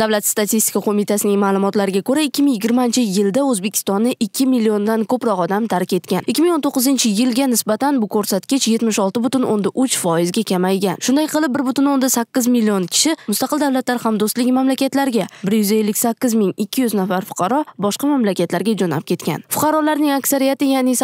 Davlat statistika qo'mitasining ma'lumotlariga ko'ra 2020-yilda O'zbekistonni 2 milliondan ko'proq odam tark etgan. 2019-yilga nisbatan bu ko'rsatkich foizga kamaygan. Shunday qilib 1.8 million kishi mustaqil davlatlar hamdo'stligi mamlakatlariga, 158.200 nafar fuqaro boshqa mamlakatlarga jo'nab ketgan. Fuqarolarning aksariyati, ya'ni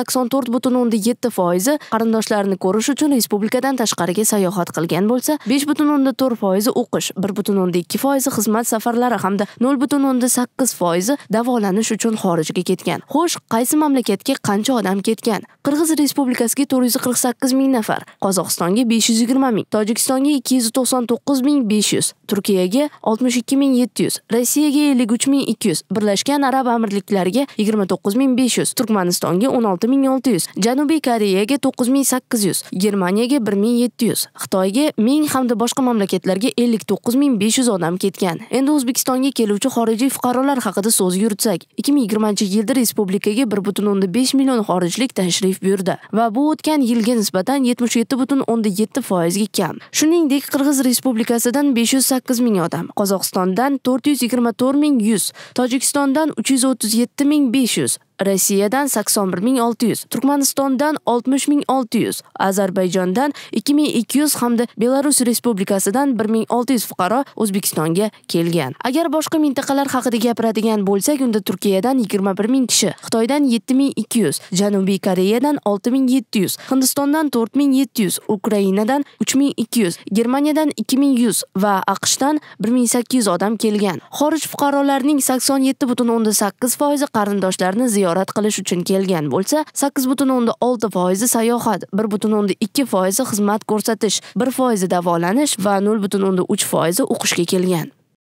foizi qarindoshlarini ko'rish uchun respublikadan tashqariga sayohat qilgan bo'lsa, 5.4% o'qish, 1.2% xizmat safarlari hamda nol butun o'nda sakkiz foizi davolanish uchun xorijga ketgan xo'sh qaysi mamlakatga qancha odam ketgan qirg'iz respublikasiga to'rt yuz qirq sakkiz ming nafar qozog'istonga besh yuz yigirma ming tojikistonga ikki yuz to'qson to'qqiz ming besh yuz turkiyaga oltmish ikki ming yetti yuz rossiyaga ellik uch ming ikki yuz birlashgan arab amirliklariga yigirma to'qqiz ming besh yuz turkmanistonga o'n olti ming olti yuz janubiy koreyaga to'qqiz ming sakkiz yuz germaniyaga bir ming yetti yuz xitoyga ming hamda boshqa mamlakatlarga ellik to'qqiz ming besh yuz odam ketgan endi Endi O'zbekistonga keluvchi xorijiy fuqarolar haqida so'z yuritsak, 2020-yilda respublikaga 1.5 million xorijlik tashrif buyurdi va bu o'tgan yilga nisbatan 77.7 foizga kam. Shuningdek, Qirg'iz Respublikasidan 508 ming odam, Qozog'istondan 424 ming 100, Tojikistondan 337 ming 500, Rossiyadan 81600, Turkmanistondan 60600, Ozarbayjondan 2200 hamda Belarus Respublikasidan 1600 fuqaro O'zbekistonga kelgan. Agar boshqa mintaqalar haqida gapiradigan bo'lsak, unda Turkiyadan 21000 kishi, Xitoydan 7200, Janubiy Koreyadan 6700, Hindistondan 4700, Ukrainadan 3200, Germaniyadan 2100 va AQShdan 1800 odam kelgan. Xorij fuqarolarining 87.8% qarindoshlarini ziyorat ziyorat qilish uchun kelgan bo'lsa 8,6 foizi sayohat 1,2 foizi xizmat ko'rsatish 1 foizi davolanish va 0,3 foizi o'qishga kelgan